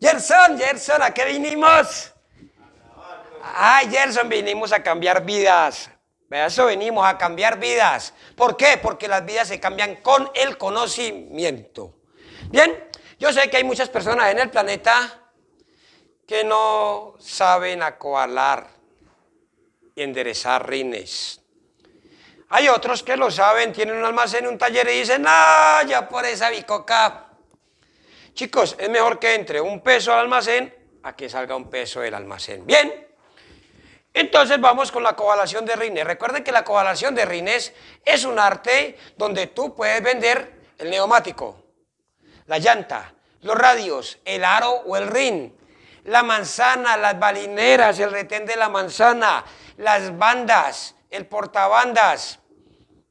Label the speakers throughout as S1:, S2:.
S1: Gerson, Gerson, ¿a qué vinimos? Ay, Gerson, vinimos a cambiar vidas. A eso venimos, a cambiar vidas. ¿Por qué? Porque las vidas se cambian con el conocimiento. Bien, yo sé que hay muchas personas en el planeta que no saben acoalar y enderezar rines. Hay otros que lo saben, tienen un almacén, un taller y dicen, ah, ya por esa bicoca Chicos, es mejor que entre un peso al almacén a que salga un peso del almacén. Bien. Entonces vamos con la covalación de rines. Recuerden que la covalación de rines es un arte donde tú puedes vender el neumático, la llanta, los radios, el aro o el rin, la manzana, las balineras, el retén de la manzana, las bandas, el portabandas,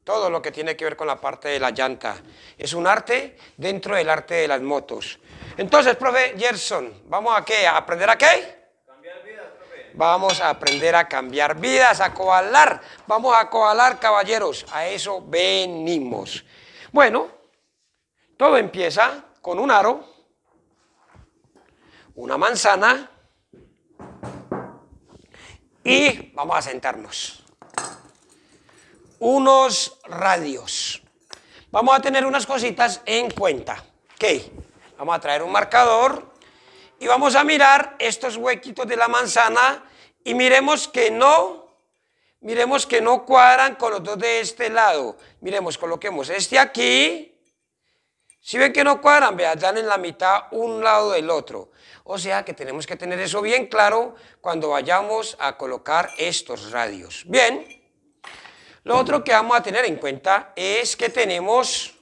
S1: todo lo que tiene que ver con la parte de la llanta. Es un arte dentro del arte de las motos. Entonces, profe Gerson, ¿vamos a qué? ¿A aprender a qué? Cambiar vidas, profe. Vamos a aprender a cambiar vidas, a coalar. Vamos a coalar, caballeros. A eso venimos. Bueno, todo empieza con un aro, una manzana y vamos a sentarnos unos radios. Vamos a tener unas cositas en cuenta. Ok, vamos a traer un marcador y vamos a mirar estos huequitos de la manzana y miremos que no, miremos que no cuadran con los dos de este lado. Miremos, coloquemos este aquí. Si ven que no cuadran, vean, dan en la mitad un lado del otro. O sea que tenemos que tener eso bien claro cuando vayamos a colocar estos radios. Bien. Lo otro que vamos a tener en cuenta es que tenemos,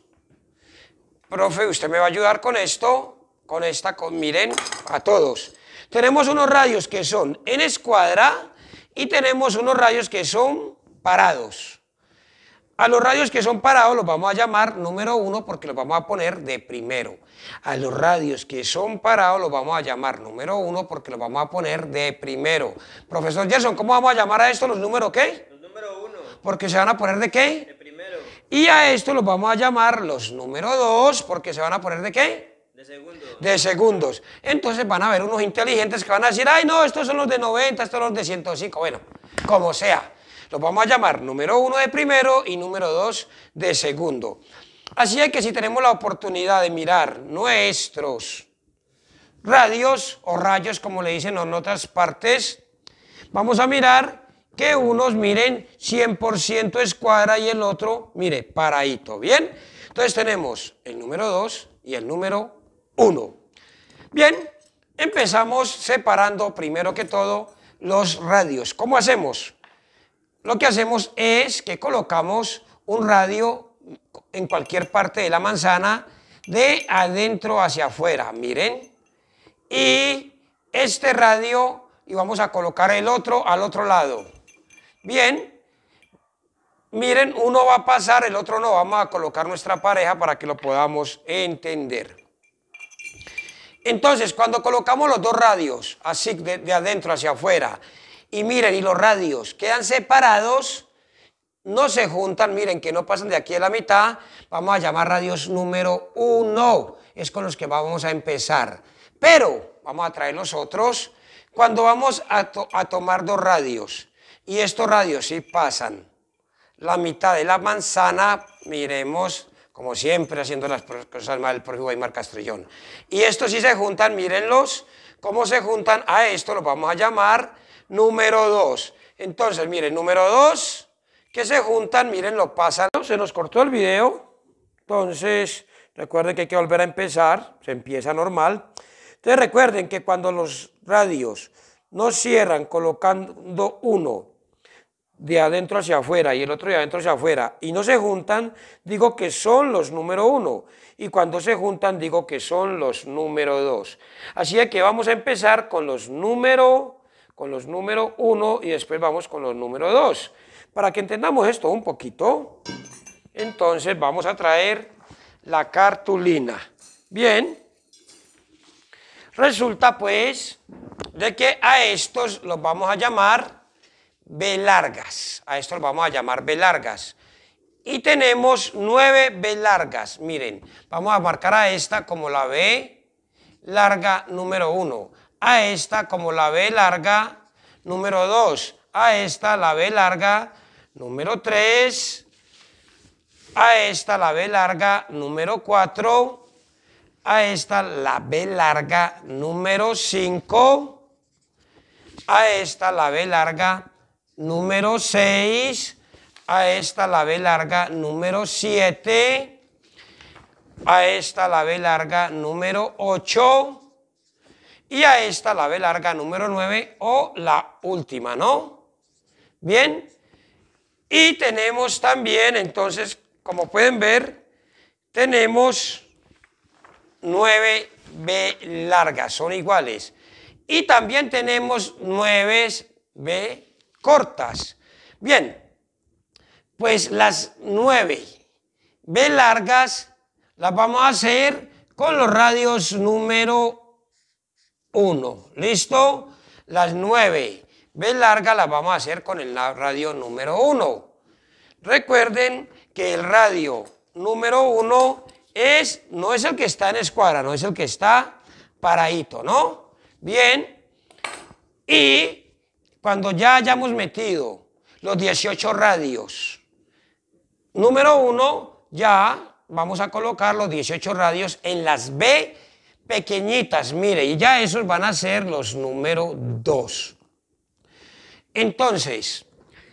S1: profe, usted me va a ayudar con esto, con esta, con, miren, a todos. Tenemos unos radios que son en escuadra y tenemos unos radios que son parados. A los radios que son parados los vamos a llamar número uno porque los vamos a poner de primero. A los radios que son parados los vamos a llamar número uno porque los vamos a poner de primero. Profesor Gerson, ¿cómo vamos a llamar a esto los números qué? porque se van a poner de qué? De primero. Y a esto los vamos a llamar los número dos, porque se van a poner de qué? De segundos. De segundos. Entonces van a haber unos inteligentes que van a decir, ay no, estos son los de 90, estos son los de 105, bueno, como sea. Los vamos a llamar número uno de primero y número dos de segundo. Así es que si tenemos la oportunidad de mirar nuestros radios o rayos, como le dicen en otras partes, vamos a mirar que unos miren 100% escuadra y el otro mire paradito. Bien, entonces tenemos el número 2 y el número 1. Bien, empezamos separando primero que todo los radios. ¿Cómo hacemos? Lo que hacemos es que colocamos un radio en cualquier parte de la manzana de adentro hacia afuera, miren. Y este radio, y vamos a colocar el otro al otro lado. Bien, miren, uno va a pasar, el otro no. Vamos a colocar nuestra pareja para que lo podamos entender. Entonces, cuando colocamos los dos radios, así de, adentro hacia afuera, y miren, y los radios quedan separados, no se juntan, miren que no pasan de aquí a la mitad, vamos a llamar radios número uno, es con los que vamos a empezar. Pero vamos a traer los otros cuando vamos a tomar dos radios. Y estos radios sí pasan. La mitad de la manzana, miremos, como siempre, haciendo las cosas mal el propio Guaymar Castrillón. Y estos si se juntan, mírenlos, cómo se juntan. A esto lo vamos a llamar número 2. Entonces, miren, número 2, que se juntan, miren, lo pasan. Se nos cortó el video, entonces recuerden que hay que volver a empezar, se empieza normal. Entonces recuerden que cuando los radios no cierran colocando uno de adentro hacia afuera y el otro de adentro hacia afuera, y no se juntan, digo que son los número uno. Y cuando se juntan, digo que son los número dos. Así que vamos a empezar con los número, con los número uno y después vamos con los número dos. Para que entendamos esto un poquito, entonces vamos a traer la cartulina. Bien. Resulta pues de que a estos los vamos a llamar B largas. A esto lo vamos a llamar B largas. Y tenemos nueve B largas. Miren, vamos a marcar a esta como la B larga número 1. A esta como la B larga número 2. A esta la B larga número 3. A esta la B larga número 4. A esta la B larga número 5. A esta la B larga número 6, a esta la B larga número 7, a esta la B larga número 8 y a esta la B larga número 9 o la última, ¿no? Bien, y tenemos también, entonces, como pueden ver, tenemos 9 B largas, son iguales. Y también tenemos 9 B cortas. Bien, pues las nueve B largas las vamos a hacer con los radios número 1. ¿Listo? Las 9 B largas las vamos a hacer con el radio número 1. Recuerden que el radio número 1 es, no es el que está en escuadra, no es el que está paradito, ¿no? Bien. Y cuando ya hayamos metido los 18 radios, número uno, ya vamos a colocar los 18 radios en las B pequeñitas, mire, y ya esos van a ser los número 2. Entonces,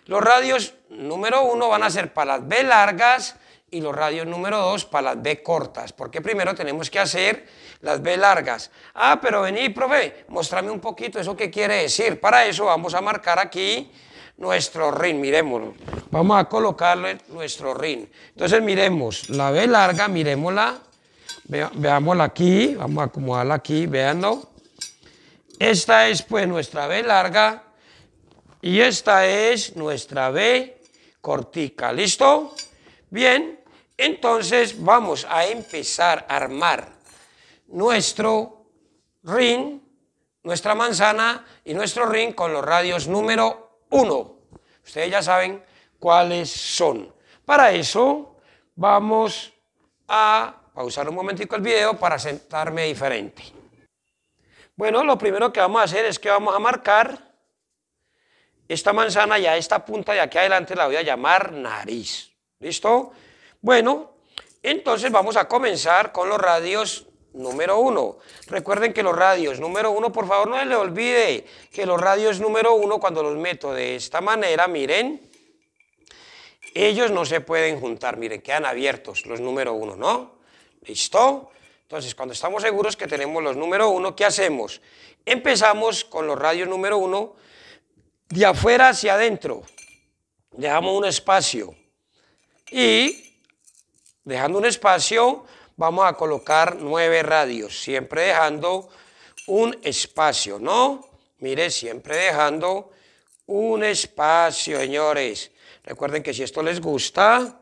S1: los radios número uno van a ser para las B largas, y los radios número 2 para las B cortas, porque primero tenemos que hacer las B largas. Ah, pero vení, profe, mostrame un poquito eso que quiere decir. Para eso vamos a marcar aquí nuestro ring, miremoslo. Vamos a colocarle nuestro ring. Entonces miremos la B larga, miremosla, veámosla aquí, vamos a acomodarla aquí, veanlo. Esta es pues nuestra B larga y esta es nuestra B cortica, ¿listo? Bien, entonces vamos a empezar a armar nuestro ring, nuestra manzana y nuestro ring con los radios número 1. Ustedes ya saben cuáles son. Para eso vamos a pausar un momentico el video para sentarme diferente. Bueno, lo primero que vamos a hacer es que vamos a marcar esta manzana y a esta punta de aquí adelante la voy a llamar nariz. ¿Listo? Bueno, entonces vamos a comenzar con los radios número uno. Recuerden que los radios número uno, por favor no se les olvide que los radios número uno, cuando los meto de esta manera, miren, ellos no se pueden juntar, miren, quedan abiertos los número uno, ¿no? ¿Listo? Entonces, cuando estamos seguros que tenemos los número uno, ¿qué hacemos? Empezamos con los radios número uno, de afuera hacia adentro. Dejamos un espacio. Y dejando un espacio, vamos a colocar nueve radios, siempre dejando un espacio, ¿no? Mire, siempre dejando un espacio, señores. Recuerden que si esto les gusta,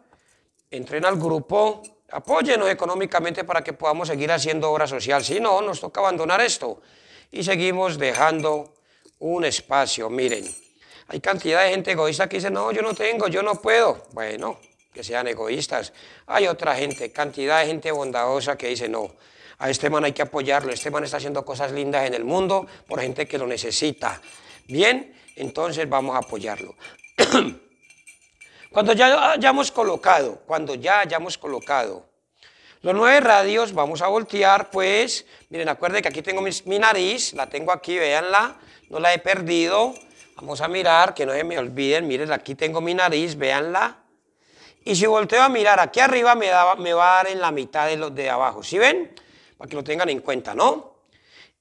S1: entren al grupo, apóyenos económicamente para que podamos seguir haciendo obra social. Si no, nos toca abandonar esto. Y seguimos dejando un espacio, miren. Hay cantidad de gente egoísta que dice, no, yo no tengo, yo no puedo. Bueno, que sean egoístas. Hay otra gente, cantidad de gente bondadosa que dice, no, a este man hay que apoyarlo, este man está haciendo cosas lindas en el mundo por gente que lo necesita. Bien, entonces vamos a apoyarlo. cuando ya hayamos colocado, cuando ya hayamos colocado los nueve radios, vamos a voltear, pues, miren, acuerden que aquí tengo mi nariz, la tengo aquí, véanla, no la he perdido. Vamos a mirar, que no se me olviden, miren, aquí tengo mi nariz, véanla. Y si volteo a mirar aquí arriba, me, me va a dar en la mitad de los de abajo. ¿Sí ven? Para que lo tengan en cuenta, ¿no?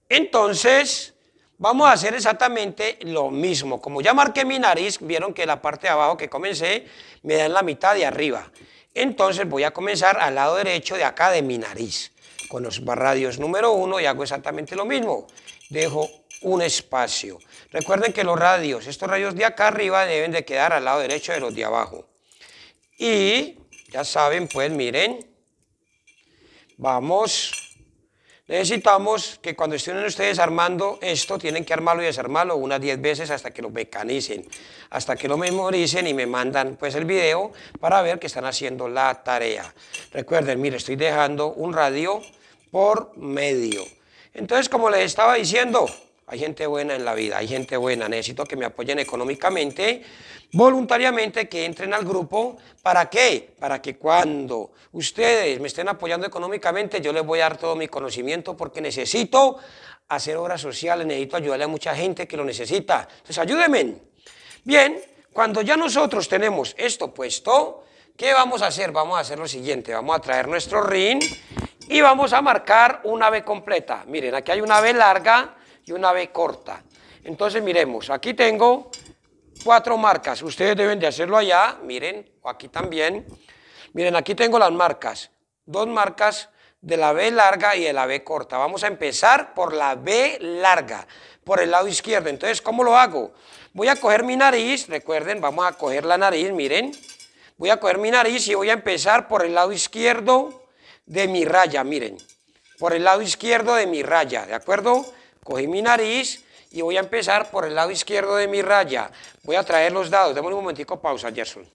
S1: Entonces, vamos a hacer exactamente lo mismo. Como ya marqué mi nariz, vieron que la parte de abajo que comencé me da en la mitad de arriba. Entonces voy a comenzar al lado derecho de acá de mi nariz. Con los radios número 1 y hago exactamente lo mismo. Dejo un espacio. Recuerden que los radios, estos radios de acá arriba deben de quedar al lado derecho de los de abajo. Y ya saben, pues miren, vamos, necesitamos que cuando estén ustedes armando esto, tienen que armarlo y desarmarlo unas 10 veces hasta que lo mecanicen, hasta que lo memoricen y me mandan pues el video para ver que están haciendo la tarea. Recuerden, mire, estoy dejando un radio por medio. Entonces, como les estaba diciendo, hay gente buena en la vida, hay gente buena. Necesito que me apoyen económicamente, voluntariamente, que entren al grupo. ¿Para qué? Para que cuando ustedes me estén apoyando económicamente, yo les voy a dar todo mi conocimiento porque necesito hacer obras sociales, necesito ayudarle a mucha gente que lo necesita. Entonces, ayúdenme. Bien, cuando ya nosotros tenemos esto puesto, ¿qué vamos a hacer? Vamos a hacer lo siguiente, vamos a traer nuestro ring y vamos a marcar una B completa. Miren, aquí hay una B larga y una B corta. Entonces miremos, aquí tengo cuatro marcas, ustedes deben de hacerlo allá, miren, o aquí también. Miren, aquí tengo las marcas, dos marcas de la B larga y de la B corta. Vamos a empezar por la B larga, por el lado izquierdo. Entonces, ¿cómo lo hago? Voy a coger mi nariz, recuerden, vamos a coger la nariz, miren. Voy a coger mi nariz y voy a empezar por el lado izquierdo de mi raya, miren. Por el lado izquierdo de mi raya, ¿de acuerdo? Cogí mi nariz y voy a empezar por el lado izquierdo de mi raya. Voy a traer los dados. démosle un momentico pausa, Gerson.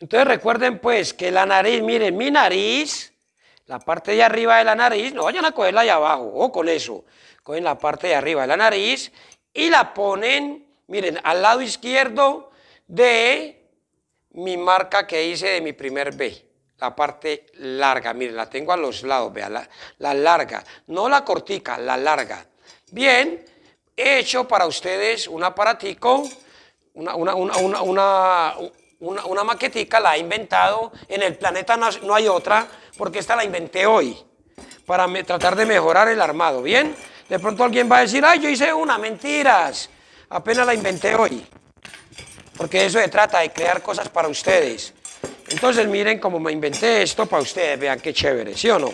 S1: Entonces recuerden pues que la nariz, miren, mi nariz, la parte de arriba de la nariz, no vayan a cogerla de abajo, o con eso. Cogen la parte de arriba de la nariz y la ponen, miren, al lado izquierdo de mi marca que hice de mi primer B la parte larga, miren, la tengo a los lados, vean, la, larga, no la cortica, la larga. Bien, he hecho para ustedes un aparatico, una, maquetica, la he inventado, en el planeta no, hay otra, porque esta la inventé hoy, para tratar de mejorar el armado, ¿bien? De pronto alguien va a decir, ay, yo hice una, mentiras, apenas la inventé hoy, porque eso se trata de crear cosas para ustedes. Entonces miren cómo me inventé esto para ustedes, vean qué chévere, ¿sí o no?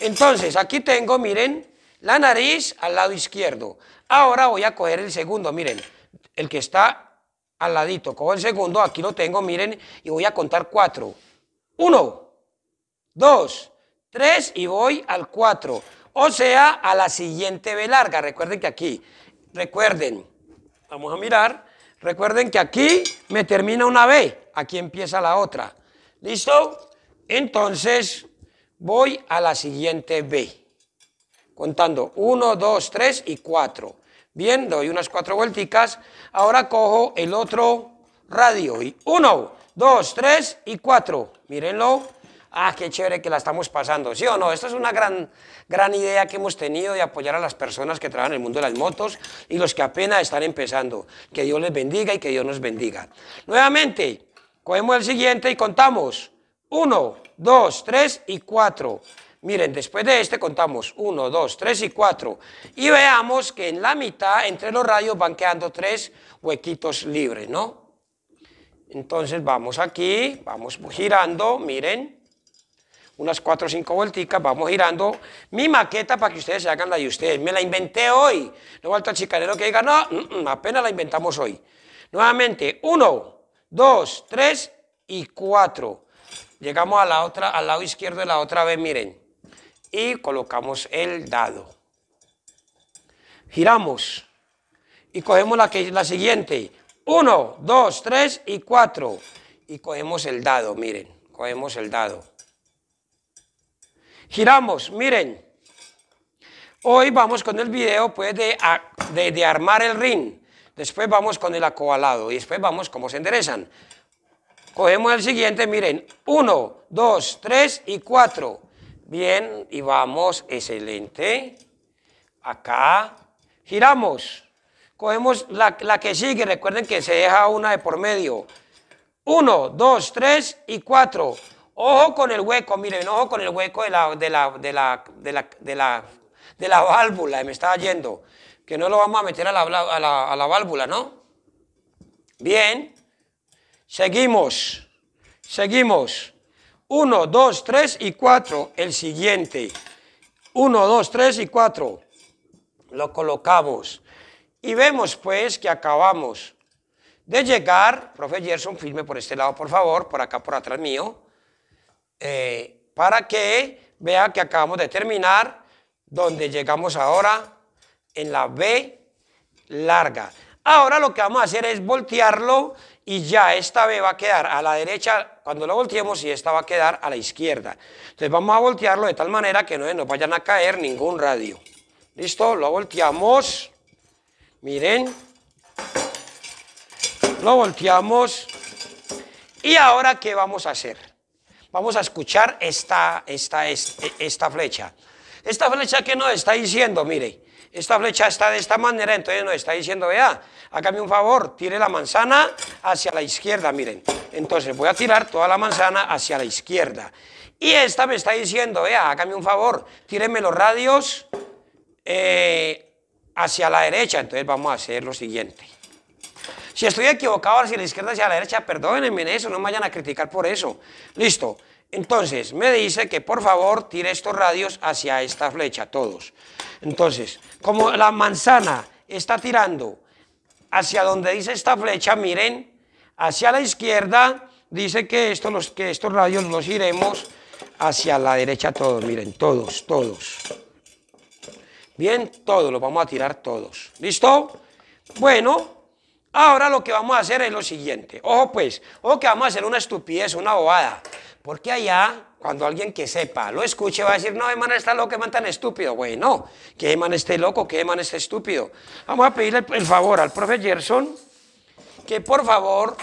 S1: Entonces, aquí tengo, miren, la nariz al lado izquierdo. Ahora voy a coger el segundo, miren, el que está al ladito. Cojo el segundo, aquí lo tengo, miren, y voy a contar cuatro. Uno, dos, tres y voy al cuatro. O sea, a la siguiente B larga. Recuerden que aquí, recuerden, vamos a mirar. Recuerden que aquí me termina una B, aquí empieza la otra. ¿Listo? Entonces voy a la siguiente B contando 1, 2, 3 y 4. Bien, doy unas cuatro vuelticas. Ahora cojo el otro radio y 1, 2, 3 y 4. Mírenlo. Ah, qué chévere que la estamos pasando. ¿Sí o no? Esta es una gran, gran idea que hemos tenido de apoyar a las personas que trabajan en el mundo de las motos y los que apenas están empezando. Que Dios les bendiga y que Dios nos bendiga. Nuevamente, cogemos el siguiente y contamos. 1, 2, 3 y 4. Miren, después de este contamos 1, 2, 3 y 4. Y veamos que en la mitad, entre los rayos, van quedando tres huequitos libres, ¿no? Entonces vamos aquí, vamos girando, miren unas 4 o 5 vueltas vamos girando mi maqueta para que ustedes se hagan la de ustedes. Me la inventé hoy. No falta el chicanero que diga, no, mm, mm, apenas la inventamos hoy. Nuevamente, 1, 2, 3 y 4. Llegamos a la otra, al lado izquierdo de la otra vez, miren y colocamos el dado. Giramos y cogemos la, que, la siguiente. 1, 2, 3 y 4. Y cogemos el dado, miren, cogemos el dado. Giramos, miren. Hoy vamos con el video pues, de, de, armar el ring. Después vamos con el acoalado y después vamos como se enderezan. Cogemos el siguiente, miren, 1, 2, 3 y 4. Bien, y vamos, excelente. Acá, giramos. Cogemos la, que sigue, recuerden que se deja una de por medio. Uno, dos, tres y cuatro. Ojo con el hueco, miren, ojo con el hueco de la, de de la, válvula, me estaba yendo. Que no lo vamos a meter a la válvula, ¿no? Bien, seguimos, seguimos. 1, 2, 3 y 4. El siguiente. 1, 2, 3 y 4. Lo colocamos. Y vemos pues que acabamos de llegar, profe Gerson, firme por este lado, por favor, por acá, por atrás mío, eh, para que vea que acabamos de terminar donde llegamos ahora en la B larga. Ahora lo que vamos a hacer es voltearlo y ya esta B va a quedar a la derecha cuando lo volteemos y esta va a quedar a la izquierda. Entonces vamos a voltearlo de tal manera que no nos vayan a caer ningún radio. ¿Listo? Lo volteamos. Miren. Lo volteamos. ¿Y ahora qué vamos a hacer? Vamos a escuchar esta, esta, esta, flecha. Esta flecha que nos está diciendo, mire, esta flecha está de esta manera, entonces nos está diciendo, vea, hágame un favor, tire la manzana hacia la izquierda, miren. Entonces voy a tirar toda la manzana hacia la izquierda. Y esta me está diciendo, vea, hágame un favor, tíreme los radios eh, hacia la derecha. Entonces vamos a hacer lo siguiente. Si estoy equivocado hacia la izquierda, hacia la derecha, perdónenme eso, no me vayan a criticar por eso. Listo. Entonces, me dice que por favor tire estos radios hacia esta flecha, todos. Entonces, como la manzana está tirando hacia donde dice esta flecha, miren, hacia la izquierda, dice que, que estos radios los iremos hacia la derecha todos, miren, todos, todos. Bien, todos, los vamos a tirar todos. ¿Listo? Bueno, ahora lo que vamos a hacer es lo siguiente. Ojo pues, ojo que vamos a hacer una estupidez, una bobada. Porque allá, cuando alguien que sepa lo escuche, va a decir, no, Eman está loco, Eman tan estúpido. Güey, no, que Eman esté loco, que Eman esté estúpido. Vamos a pedirle el favor al profe Gerson que por favor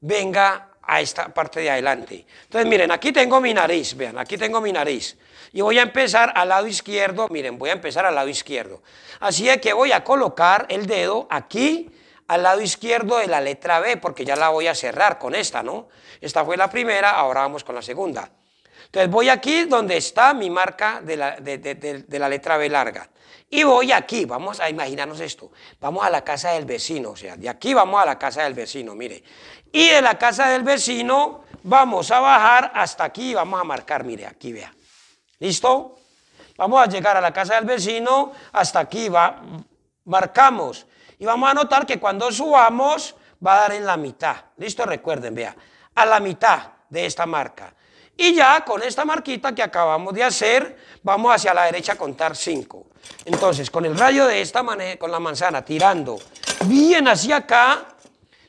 S1: venga a esta parte de adelante. Entonces, miren, aquí tengo mi nariz, vean, aquí tengo mi nariz. Y voy a empezar al lado izquierdo, miren, voy a empezar al lado izquierdo. Así es que voy a colocar el dedo aquí al lado izquierdo de la letra B, porque ya la voy a cerrar con esta, ¿no? Esta fue la primera, ahora vamos con la segunda. Entonces voy aquí donde está mi marca de la, letra B larga. Y voy aquí, vamos a imaginarnos esto, vamos a la casa del vecino, o sea, de aquí vamos a la casa del vecino, mire. Y de la casa del vecino vamos a bajar hasta aquí, vamos a marcar, mire, aquí vea. ¿Listo? Vamos a llegar a la casa del vecino, hasta aquí va, marcamos. Y vamos a notar que cuando subamos va a dar en la mitad. Listo, recuerden, vea, a la mitad de esta marca. Y ya con esta marquita que acabamos de hacer, vamos hacia la derecha a contar 5. Entonces, con el rayo de esta manera, con la manzana, tirando bien hacia acá,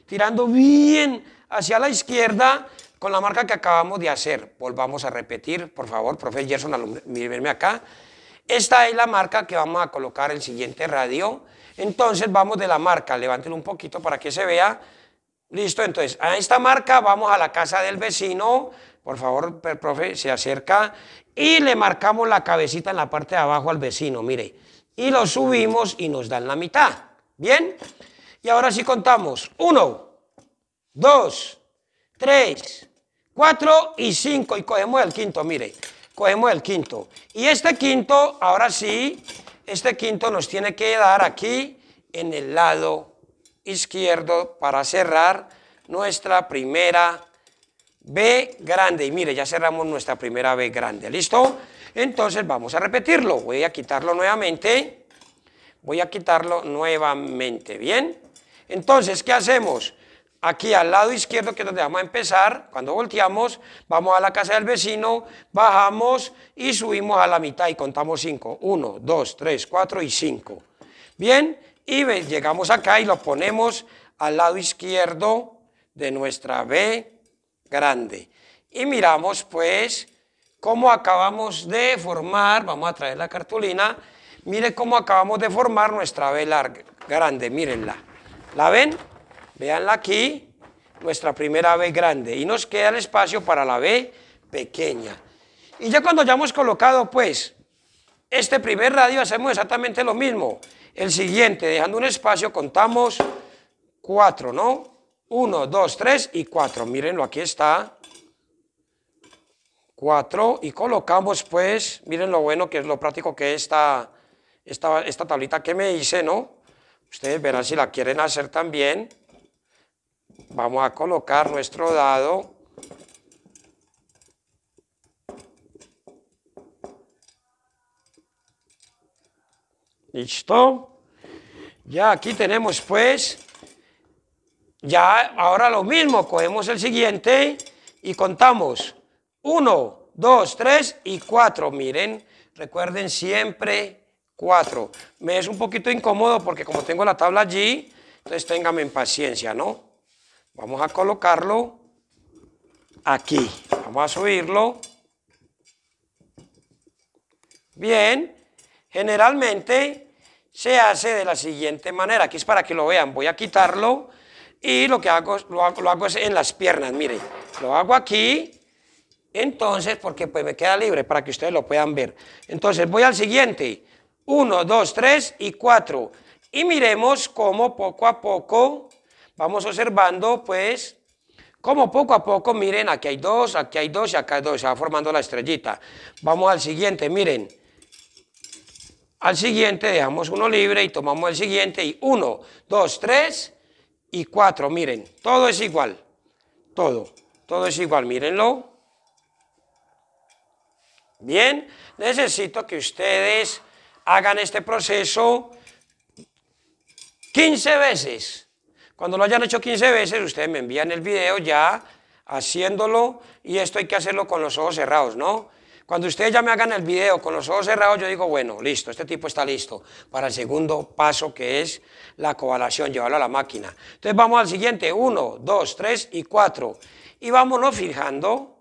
S1: tirando bien hacia la izquierda, con la marca que acabamos de hacer. Volvamos a repetir, por favor, profe Gerson, verme acá. Esta es la marca que vamos a colocar el siguiente radio. Entonces vamos de la marca, levántelo un poquito para que se vea. Listo, entonces a esta marca vamos a la casa del vecino. Por favor, profe, se acerca y le marcamos la cabecita en la parte de abajo al vecino, mire. Y lo subimos y nos dan la mitad. ¿Bien? Y ahora sí contamos. Uno, dos, tres, cuatro y cinco. Y cogemos el quinto, mire. Cogemos el quinto. Y este quinto, ahora sí, este quinto nos tiene que dar aquí en el lado izquierdo para cerrar nuestra primera B grande. Y mire, ya cerramos nuestra primera B grande, ¿listo? Entonces vamos a repetirlo. Voy a quitarlo nuevamente. Voy a quitarlo nuevamente, ¿bien? Entonces, ¿qué hacemos? aquí al lado izquierdo, que es donde vamos a empezar, cuando volteamos, vamos a la casa del vecino, bajamos y subimos a la mitad y contamos 5. 1, 2, 3, 4 y 5. Bien, y llegamos acá y lo ponemos al lado izquierdo de nuestra B grande. Y miramos pues cómo acabamos de formar, vamos a traer la cartulina, mire cómo acabamos de formar nuestra B grande, mírenla. ¿La ven? Veanla aquí, nuestra primera B grande. Y nos queda el espacio para la B pequeña. Y ya cuando ya hemos colocado, pues, este primer radio, hacemos exactamente lo mismo. El siguiente, dejando un espacio, contamos cuatro, ¿no? Uno, dos, tres y cuatro. Mírenlo, aquí está. Cuatro. Y colocamos, pues, miren lo bueno que es, lo práctico que es esta, esta tablita que me hice, ¿no? Ustedes verán si la quieren hacer también. Vamos a colocar nuestro dado. ¿Listo? Ya aquí tenemos pues, ya ahora lo mismo, cogemos el siguiente y contamos. Uno, dos, tres y cuatro. Miren, recuerden siempre cuatro. Me es un poquito incómodo porque como tengo la tabla allí, entonces ténganme en paciencia, ¿no? Vamos a colocarlo aquí. Vamos a subirlo. Bien. Generalmente se hace de la siguiente manera. Aquí es para que lo vean. Voy a quitarlo y lo que hago lo, es en las piernas. Miren, lo hago aquí. Entonces, porque pues me queda libre para que ustedes lo puedan ver. Entonces, voy al siguiente. Uno, dos, tres y cuatro. Y miremos cómo poco a poco vamos observando, pues, como poco a poco, miren, aquí hay dos, aquí hay dos y acá hay dos, se va formando la estrellita. Vamos al siguiente, miren. Al siguiente dejamos uno libre y tomamos el siguiente y uno, dos, tres y cuatro, miren, todo es igual, todo, todo es igual, mírenlo. Bien, necesito que ustedes hagan este proceso 15 veces. Cuando lo hayan hecho 15 veces, ustedes me envían el video ya haciéndolo y esto hay que hacerlo con los ojos cerrados, ¿no? Cuando ustedes ya me hagan el video con los ojos cerrados, yo digo, bueno, listo, este tipo está listo para el segundo paso que es la cobalación, llevarlo a la máquina. Entonces vamos al siguiente, 1, 2, 3 y 4. Y vámonos fijando,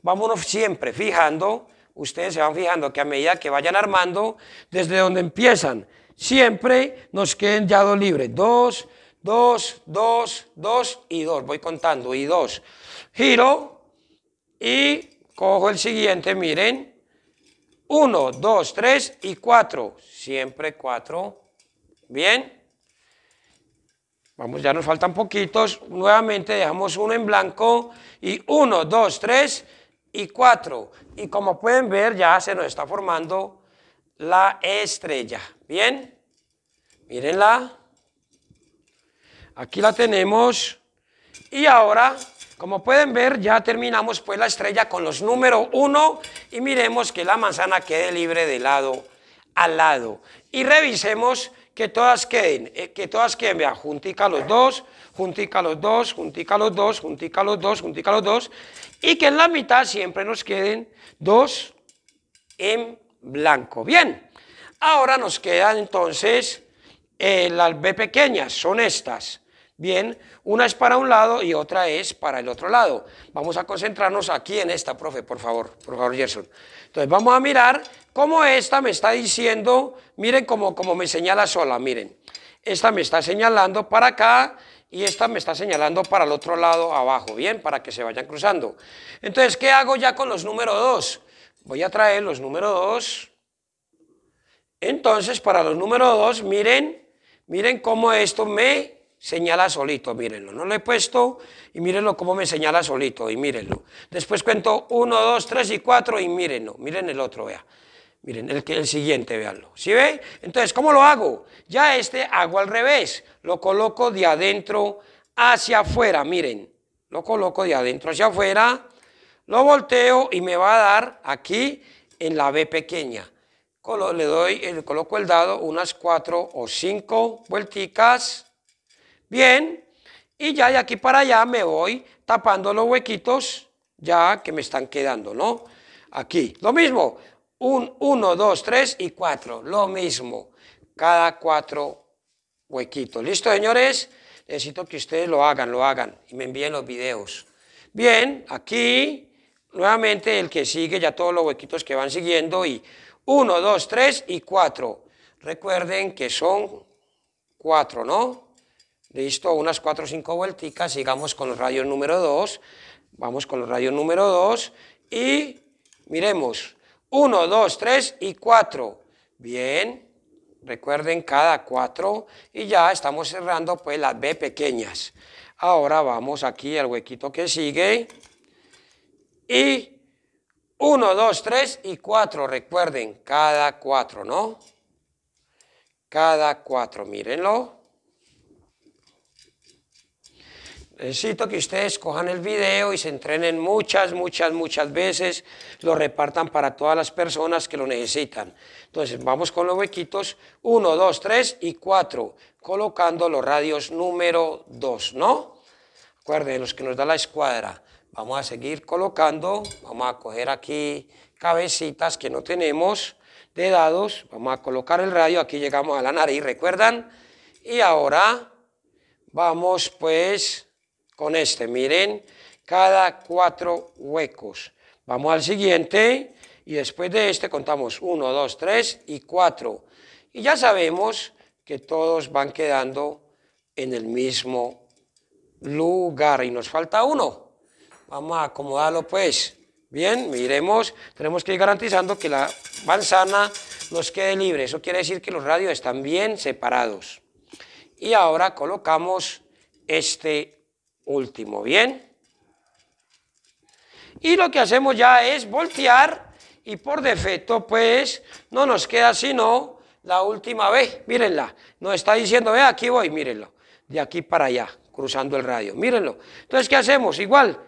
S1: vámonos siempre fijando, ustedes se van fijando que a medida que vayan armando, desde donde empiezan, siempre nos queden ya dos libres, dos... 2 2 2 y 2 Voy contando y dos. Giro y cojo el siguiente, miren. 1, 2, 3 y 4. Siempre 4. Bien. Vamos, ya nos faltan poquitos. Nuevamente dejamos uno en blanco y 1, 2, 3 y 4. Y como pueden ver, ya se nos está formando la estrella. Bien. Mírenla. Aquí la tenemos. Y ahora, como pueden ver, ya terminamos pues la estrella con los números 1 y miremos que la manzana quede libre de lado a lado. Y revisemos que todas queden, eh, que todas queden, vean, juntica los dos, juntica los dos, juntica los dos, juntica los dos, juntica los dos, y que en la mitad siempre nos queden dos en blanco. Bien, ahora nos quedan entonces eh, las B pequeñas, son estas. Bien, una es para un lado y otra es para el otro lado. Vamos a concentrarnos aquí en esta, profe, por favor, por favor, Gerson. Entonces vamos a mirar cómo esta me está diciendo, miren cómo me señala sola, miren. Esta me está señalando para acá y esta me está señalando para el otro lado abajo, bien, para que se vayan cruzando. Entonces, ¿qué hago ya con los números 2? Voy a traer los números 2. Entonces, para los números 2, miren, miren cómo esto me señala solito, mírenlo. No lo he puesto y mírenlo cómo me señala solito y mírenlo. Después cuento 1, 2, 3 y 4 y mírenlo. Miren el otro, vea. Miren, el, el siguiente, veanlo, ¿Sí ve? Entonces, ¿cómo lo hago? Ya este hago al revés. Lo coloco de adentro hacia afuera, miren. Lo coloco de adentro hacia afuera. Lo volteo y me va a dar aquí en la B pequeña. le doy, le coloco el dado unas cuatro o 5 vuelticas Bien, y ya de aquí para allá me voy tapando los huequitos ya que me están quedando, ¿no? Aquí, lo mismo, un 1, 2, 3 y 4, lo mismo, cada cuatro huequitos. ¿Listo, señores? Necesito que ustedes lo hagan, lo hagan y me envíen los videos. Bien, aquí nuevamente el que sigue, ya todos los huequitos que van siguiendo y 1, 2, 3 y 4. Recuerden que son cuatro, ¿no? Listo, unas 4 o 5 vueltas, sigamos con los rayos número 2, vamos con los rayos número 2 y miremos, 1, 2, 3 y 4, bien, recuerden cada 4 y ya estamos cerrando pues las B pequeñas. Ahora vamos aquí al huequito que sigue y 1, 2, 3 y 4, recuerden, cada 4, ¿no? Cada 4, mírenlo. Necesito que ustedes cojan el video y se entrenen muchas, muchas, muchas veces, lo repartan para todas las personas que lo necesitan. Entonces vamos con los huequitos 1, 2, 3 y 4, colocando los radios número 2, ¿no? Acuérdense, los que nos da la escuadra. Vamos a seguir colocando, vamos a coger aquí cabecitas que no tenemos de dados, vamos a colocar el radio, aquí llegamos a la nariz, ¿recuerdan? Y ahora vamos pues con este. Miren, cada cuatro huecos. Vamos al siguiente y después de este contamos 1, 2, 3 y 4. Y ya sabemos que todos van quedando en el mismo lugar y nos falta uno. Vamos a acomodarlo pues. Bien, miremos, tenemos que ir garantizando que la manzana nos quede libre. Eso quiere decir que los radios están bien separados. Y ahora colocamos este último, ¿bien? Y lo que hacemos ya es voltear y por defecto pues no nos queda sino la última vez mírenla, nos está diciendo, ve aquí voy, mírenlo, de aquí para allá, cruzando el radio, mírenlo. Entonces, ¿qué hacemos? Igual,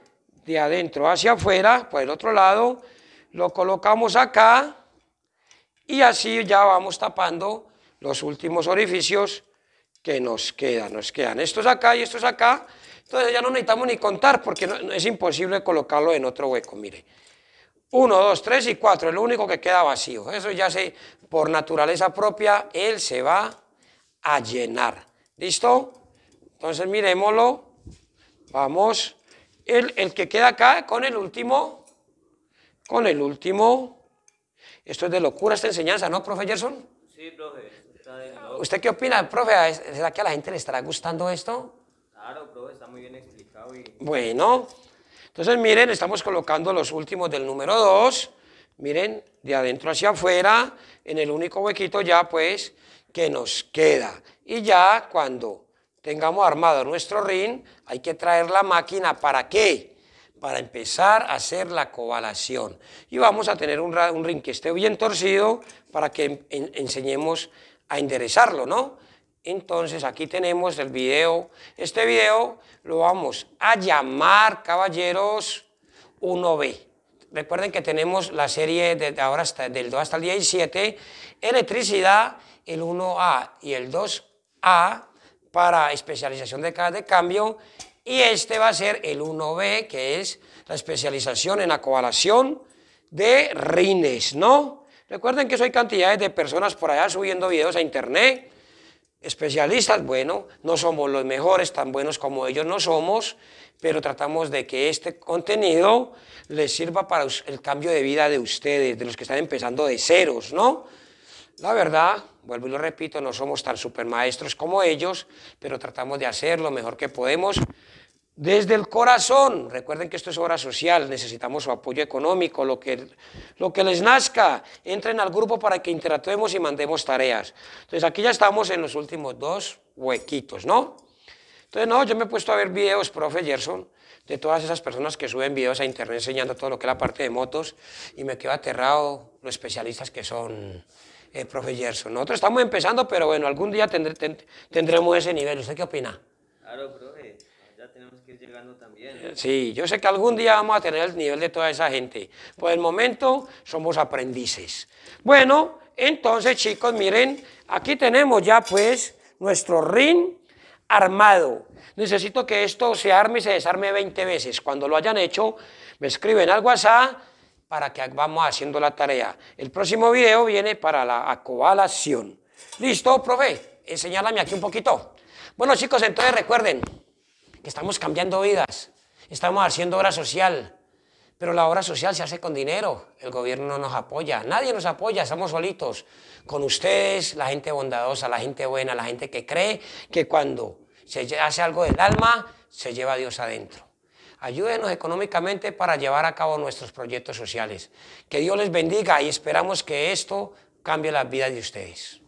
S1: de adentro hacia afuera, por el otro lado, lo colocamos acá y así ya vamos tapando los últimos orificios que nos quedan, nos quedan estos acá y estos acá, entonces ya no necesitamos ni contar porque no, es imposible colocarlo en otro hueco, mire. 1, dos, tres y 4, el único que queda vacío. Eso ya se, por naturaleza propia, él se va a llenar. ¿Listo? Entonces miremoslo. Vamos. El, el que queda acá con el último, con el último. Esto es de locura esta enseñanza, ¿no, profe Gerson? Sí, profe. ¿Usted qué opina, profe? ¿Será que a la gente le estará gustando esto? Claro, todo está muy bien explicado. Bueno, entonces miren, estamos colocando los últimos del número 2. Miren, de adentro hacia afuera, en el único huequito ya pues que nos queda. Y ya cuando tengamos armado nuestro ring, hay que traer la máquina, ¿para qué? Para empezar a hacer la cobalación. Y vamos a tener un, ring que esté bien torcido para que enseñemos a enderezarlo, ¿no? Entonces aquí tenemos el video. Este video lo vamos a llamar, caballeros, 1B. Recuerden que tenemos la serie de ahora hasta, del 2 hasta el 17, electricidad, el 1A y el 2A para especialización de cada de cambio y este va a ser el 1B, que es la especialización en acobalación de rines, ¿no? Recuerden que hay cantidades de personas por allá subiendo videos a internet especialistas, bueno, no somos los mejores, tan buenos como ellos no somos, pero tratamos de que este contenido les sirva para el cambio de vida de ustedes, de los que están empezando de ceros, ¿no? La verdad, vuelvo y lo repito, no somos tan supermaestros como ellos, pero tratamos de hacer lo mejor que podemos desde el corazón. Recuerden que esto es obra social, necesitamos su apoyo económico, lo que, lo que les nazca. Entren al grupo para que interactuemos y mandemos tareas. Entonces aquí ya estamos en los últimos dos huequitos, ¿no? Entonces, no, yo me he puesto a ver videos, profe Gerson, de todas esas personas que suben videos a internet enseñando todo lo que es la parte de motos y me quedo aterrado los especialistas que son eh, profe Gerson. Nosotros estamos empezando, pero bueno, algún día tendremos ese nivel. ¿Usted qué opina? Claro, profe. Sí, yo sé que algún día vamos a tener el nivel de toda esa gente. Por el momento somos aprendices. Bueno, entonces chicos, miren, aquí tenemos ya pues nuestro ring armado. Necesito que esto se arme y se desarme 20 veces. Cuando lo hayan hecho, me escriben al WhatsApp para que vamos haciendo la tarea. El próximo video viene para la acobalación. ¿Listo, profe? Enseñálame aquí un poquito. Bueno, chicos, entonces recuerden, que estamos cambiando vidas, estamos haciendo obra social, pero la obra social se hace con dinero, el gobierno no nos apoya, nadie nos apoya, estamos solitos, con ustedes, la gente bondadosa, la gente buena, la gente que cree que cuando se hace algo del alma, se lleva a Dios adentro. Ayúdenos económicamente para llevar a cabo nuestros proyectos sociales. Que Dios les bendiga y esperamos que esto cambie las vidas de ustedes.